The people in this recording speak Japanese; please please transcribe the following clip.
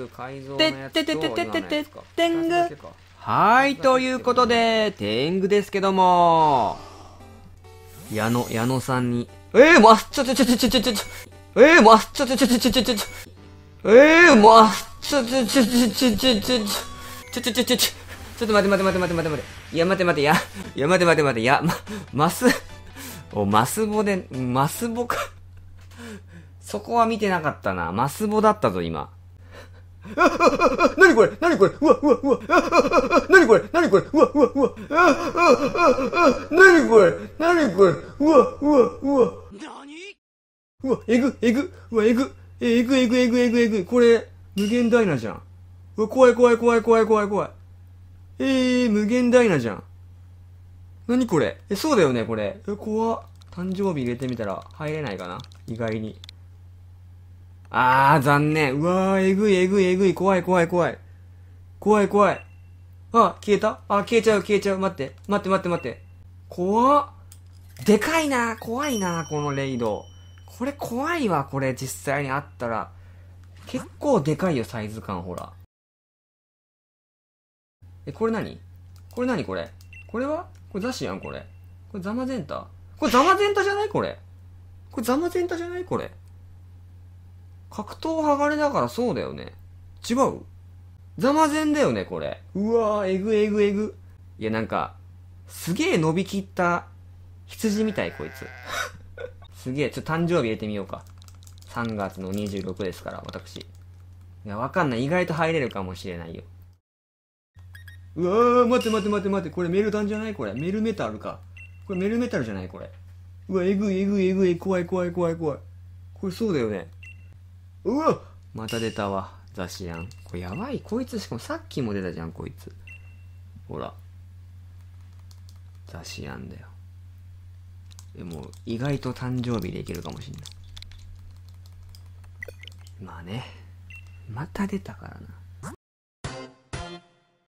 部改造のやつと今のやつか天狗はいということで天狗ですけども矢野矢野さんにえー、まっちょちょちょちょちょちょえー、まっちょちょちょちょちょちょちょえー、まっちょちょちょちょちょちょちょちょちょちょちょちょちょっと待って待って待って待って待って待っていや待って待ってやいや待って待って待ってやまマスおマスボでマスボかそこは見てなかったな。マスボだったぞ、今。何これ何これうわうわうわ何これ何これうわうわうわ何これ何これうわうわうわ何うわ、えぐ、えぐ、うわ、えぐ、えぐ、えぐ、えぐ、えぐ、えぐ、これ、無限ダイナじゃん。うわ、怖い怖い怖い怖い怖い怖い。えー、無限ダイナじゃん。何これえ、そうだよね、これ。え、怖っ。誕生日入れてみたら入れないかな意外に。あー、残念。うわー、えぐい、えぐい、えぐい。怖い、怖い、怖い。怖い、怖い。あ、消えたあ、消えちゃう、消えちゃう。待って。待って、待って、待って。怖っ。でかいな怖いなこのレイド。これ怖いわ、これ。実際にあったら。結構でかいよ、サイズ感、ほら。え、これ何これ何これこれはこれザシやん、これ。これザマゼンタこれザマゼンタじゃないこれ。これザマゼンタじゃないこれ。格闘剥がれだからそうだよね。違うザマゼンだよね、これ。うわぁ、えぐえぐえぐ。いや、なんか、すげえ伸びきった羊みたい、こいつ。すげえ、ちょっと誕生日入れてみようか。3月の26ですから、私。いや、わかんない。意外と入れるかもしれないよ。うわぁ、待って待って待って待って。これメルタンじゃないこれ。メルメタルか。これメルメタルじゃないこれ。うわ、えぐえぐえぐえ、怖い怖い怖い怖い。これそうだよね。うわまた出たわ雑誌やんこれやばいこいつしかもさっきも出たじゃんこいつほら雑誌やんだよでも意外と誕生日でいけるかもしんないまあねまた出たからな